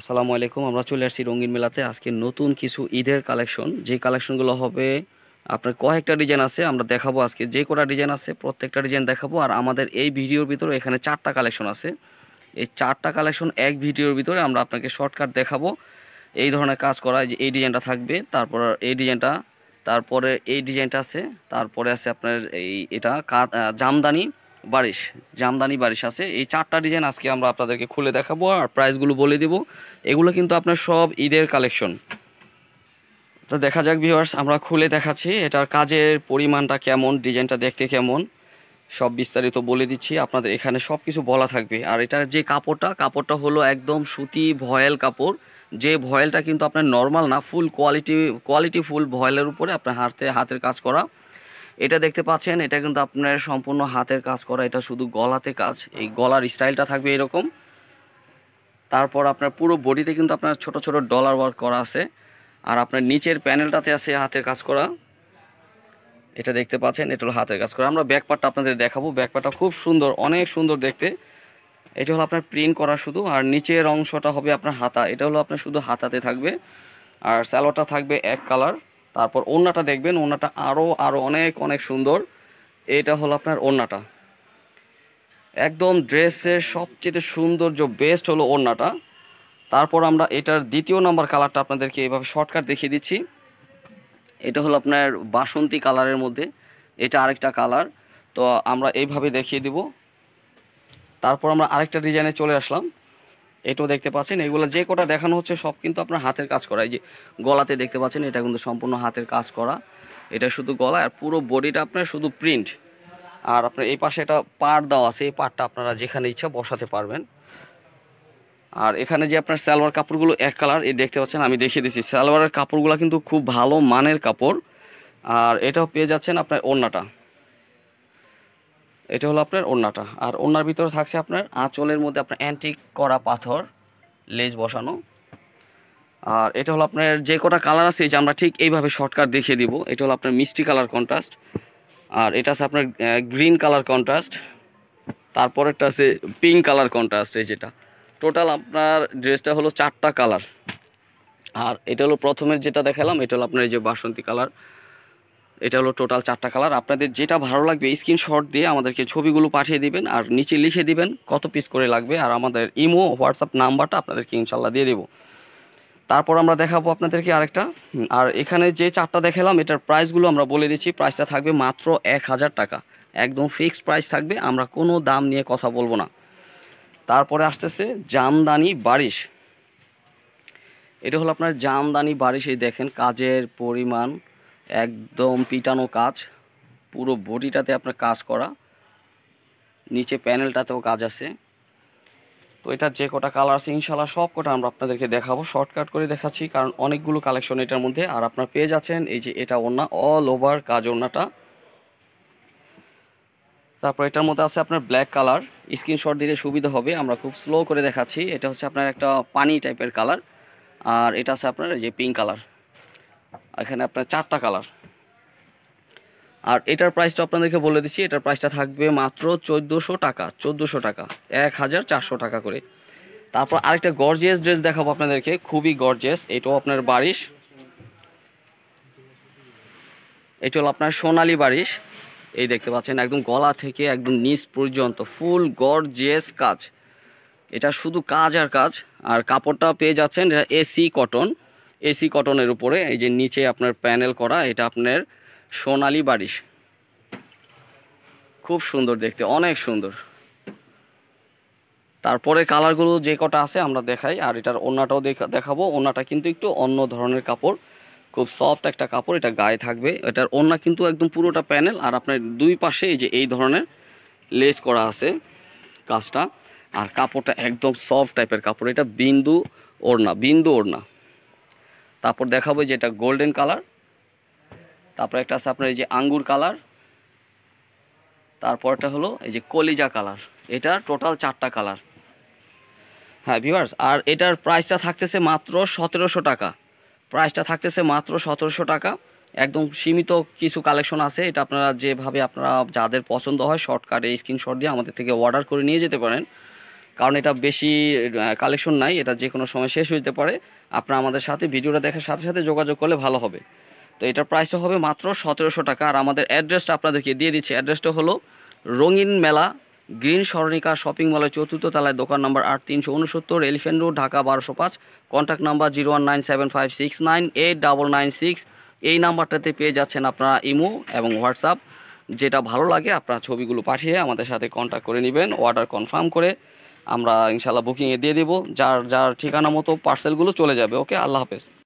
আসসালামু আলাইকুম আমরা চলে আসছি রঙিন মেলাতে আজকে নতুন কিছু ঈদের কালেকশন যে কালেকশনগুলো হবে আপনার কয়েকটা ডিজাইন আছে আমরা দেখাবো আজকে যে কটা ডিজাইন আছে প্রত্যেকটা ডিজাইন দেখাবো আর আমাদের এই ভিডিওর ভিতরে এখানে চারটা কালেকশন আছে এই চারটা কালেকশন এক ভিডিওর ভিতরে আমরা আপনাকে শর্টকাট দেখাবো এই ধরনের কাজ করা যে এই ডিজাইনটা থাকবে তারপর এই ডিজাইনটা তারপরে এই ডিজাইনটা আছে তারপরে আছে আপনার এই এটা জামদানি বারিশ জামদানি বারিশ আছে এই চারটা ডিজাইন আজকে আমরা আপনাদেরকে খুলে দেখাবো আর প্রাইসগুলো বলে দেব এগুলো কিন্তু আপনার সব ঈদের কালেকশন তো দেখা যাক ভিওয়ার্স আমরা খুলে দেখাচ্ছি এটার কাজের পরিমাণটা কেমন ডিজাইনটা দেখতে কেমন সব বিস্তারিত বলে দিচ্ছি আপনাদের এখানে সব কিছু বলা থাকবে আর এটার যে কাপড়টা কাপড়টা হলো একদম সুতি ভয়েল কাপড় যে ভয়েলটা কিন্তু আপনার নর্মাল না ফুল কোয়ালিটি কোয়ালিটি ফুল ভয়েলের উপরে আপনার হাতে হাতের কাজ করা এটা দেখতে পাচ্ছেন এটা কিন্তু আপনার সম্পূর্ণ হাতের কাজ করা এটা শুধু গলাতে কাজ এই গলার স্টাইলটা থাকবে এরকম তারপর আপনার পুরো বডিতে কিন্তু আপনার ছোট ছোট ডলার ওয়ার্ক করা আছে আর আপনার নিচের প্যানেলটাতে আছে হাতের কাজ করা এটা দেখতে পাচ্ছেন এটা হলো হাতের কাজ করা আমরা ব্যাকপারটা আপনাদের দেখাবো ব্যাকপারটা খুব সুন্দর অনেক সুন্দর দেখতে এটা হলো আপনার প্রিন্ট করা শুধু আর নিচের অংশটা হবে আপনার হাতা এটা হলো আপনার শুধু হাতাতে থাকবে আর স্যালোটা থাকবে এক কালার তারপর ওড়নাটা দেখবেন ওড়নাটা আরও আরও অনেক অনেক সুন্দর এটা হলো আপনার ওড়নাটা একদম ড্রেসের সবচেয়ে সৌন্দর্য বেস্ট হলো ওড়নাটা তারপর আমরা এটার দ্বিতীয় নাম্বার কালারটা আপনাদেরকে এইভাবে শর্টকাট দেখিয়ে দিচ্ছি এটা হলো আপনার বাসন্তী কালারের মধ্যে এটা আরেকটা কালার তো আমরা এইভাবে দেখিয়ে দিব তারপর আমরা আরেকটা ডিজাইনে চলে আসলাম এটাও দেখতে পাচ্ছেন এইগুলো যে কটা দেখানো হচ্ছে সব কিন্তু আপনার হাতের কাজ করা এই যে গলাতে দেখতে পাচ্ছেন এটা কিন্তু সম্পূর্ণ হাতের কাজ করা এটা শুধু গলা আর পুরো বডিটা আপনার শুধু প্রিন্ট আর আপনার এই পাশে একটা পাট দেওয়া আছে এই পাড়টা আপনারা যেখানে ইচ্ছা বসাতে পারবেন আর এখানে যে আপনার সালোয়ার কাপড়গুলো এক কালার এই দেখতে পাচ্ছেন আমি দেখিয়ে দিচ্ছি সালোয়ারের কাপড়গুলো কিন্তু খুব ভালো মানের কাপড় আর এটাও পেয়ে যাচ্ছেন আপনার ওড়নাটা এটা হলো আপনার ওড়নাটা আর ওড়নার ভিতরে থাকছে আপনার আঁচলের মধ্যে আপনার অ্যান্টিক করা পাথর লেজ বসানো আর এটা হলো আপনার যে কটা কালার আছে যে আমরা ঠিক এইভাবে শর্টকাট দেখিয়ে দিব এটা হলো আপনার মিষ্টি কালার কন্ট্রাস্ট আর এটা আছে আপনার গ্রিন কালার কন্ট্রাস্ট তারপরেরটা আছে পিঙ্ক কালার কন্ট্রাস্ট এই যেটা টোটাল আপনার ড্রেসটা হলো চারটা কালার আর এটা হলো প্রথমের যেটা দেখালাম এটা হলো আপনার এই যে বাসন্তী কালার এটা হলো টোটাল চারটা কালার আপনাদের যেটা ভালো লাগবে স্ক্রিনশট দিয়ে আমাদেরকে ছবিগুলো পাঠিয়ে দিবেন আর নিচে লিখে দিবেন কত পিস করে লাগবে আর আমাদের ইমো হোয়াটসঅ্যাপ নাম্বারটা আপনাদেরকে ইনশাল্লাহ দিয়ে দেবো তারপর আমরা দেখাবো আপনাদেরকে আরেকটা আর এখানে যে চারটা দেখালাম এটার প্রাইসগুলো আমরা বলে দিচ্ছি প্রাইসটা থাকবে মাত্র এক হাজার টাকা একদম ফিক্সড প্রাইস থাকবে আমরা কোনো দাম নিয়ে কথা বলবো না তারপরে আসতেছে জামদানি বারিশ এটা হলো আপনার জামদানি বারিশ এই দেখেন কাজের পরিমাণ একদম পিটানো কাজ পুরো বডিটাতে আপনার কাজ করা নিচে প্যানেলটাতেও কাজ আছে তো এটা যে কটা কালার আছে ইনশাল্লাহ সব কটা আমরা আপনাদেরকে দেখাবো শর্টকাট করে দেখাচ্ছি কারণ অনেকগুলো কালেকশন এটার মধ্যে আর আপনার পেয়ে যাচ্ছেন এই যে এটা ওনা অল ওভার কাজ ওনাটা তারপর এটার মধ্যে আছে আপনার ব্ল্যাক কালার স্ক্রিনশট দিলে সুবিধা হবে আমরা খুব স্লো করে দেখাচ্ছি এটা হচ্ছে আপনার একটা পানি টাইপের কালার আর এটা আছে আপনার যে পিঙ্ক কালার এখানে আপনার চারটা কালার আর এটার প্রাইসটা আপনাদেরকে বলে দিচ্ছি এটার প্রাইসটা থাকবে মাত্র চোদ্দোশো টাকা চোদ্দোশো টাকা এক হাজার চারশো টাকা করে তারপর আরেকটা গর্জিয়াস ড্রেস দেখাবো আপনাদেরকে খুবই গর্জিয়াস এটাও আপনার বারিশ এটা হলো আপনার সোনালি বারিশ এই দেখতে পাচ্ছেন একদম গলা থেকে একদম নিচ পর্যন্ত ফুল গর্জিয়াস কাজ এটা শুধু কাজ আর কাজ আর কাপড়টা পেয়ে যাচ্ছেন এসি কটন এসি কটনের উপরে এই যে নিচে আপনার প্যানেল করা এটা আপনার সোনালি বারিশ খুব সুন্দর দেখতে অনেক সুন্দর তারপরে কালারগুলো যে কটা আছে আমরা দেখাই আর এটার ওনাটাও দেখাবো ওনাটা কিন্তু একটু অন্য ধরনের কাপড় খুব সফট একটা কাপড় এটা গায়ে থাকবে এটার ওনা কিন্তু একদম পুরোটা প্যানেল আর আপনার দুই পাশে এই যে এই ধরনের লেস করা আছে কাজটা আর কাপড়টা একদম সফট টাইপের কাপড় এটা বিন্দু ওড়না বিন্দু ওড়না তারপর দেখাবো যে এটা গোল্ডেন কালার তারপর একটা আছে আপনার এই যে আঙ্গুর কালার তারপরটা হলো এই যে কলিজা কালার এটা টোটাল চারটা কালার হ্যাঁ ভিভার্স আর এটার প্রাইসটা থাকতেছে মাত্র সতেরোশো টাকা প্রাইসটা থাকতেছে মাত্র সতেরোশো টাকা একদম সীমিত কিছু কালেকশন আছে এটা আপনারা যেভাবে আপনারা যাদের পছন্দ হয় শর্টকাটে স্ক্রিনশট দিয়ে আমাদের থেকে অর্ডার করে নিয়ে যেতে পারেন কারণ এটা বেশি কালেকশন নাই এটা যে কোনো সময় শেষ হইতে পারে আপনারা আমাদের সাথে ভিডিওটা দেখার সাথে সাথে যোগাযোগ করলে ভালো হবে তো এটার প্রাইসটা হবে মাত্র সতেরোশো টাকা আর আমাদের অ্যাড্রেসটা আপনাদেরকে দিয়ে দিচ্ছি অ্যাড্রেসটা হলো রঙিন মেলা গ্রিন সরণিকা শপিং মলের চতুর্থ তলায় দোকান নাম্বার আট তিনশো উনসত্তর এলিফেন্ট রোড ঢাকা বারোশো পাঁচ contact number zero one nine seven five six nine eight double nine six এই নাম্বারটাতে পেয়ে যাচ্ছেন আপনারা ইমো এবং হোয়াটসঅ্যাপ যেটা ভালো লাগে আপনারা ছবিগুলো পাঠিয়ে আমাদের সাথে কন্ট্যাক্ট করে নেবেন অর্ডার কনফার্ম করে আমরা ইনশাল্লাহ বুকিংয়ে দিয়ে দেবো যার যার ঠিকানা মতো পার্সেলগুলো চলে যাবে ওকে আল্লাহ হাফেজ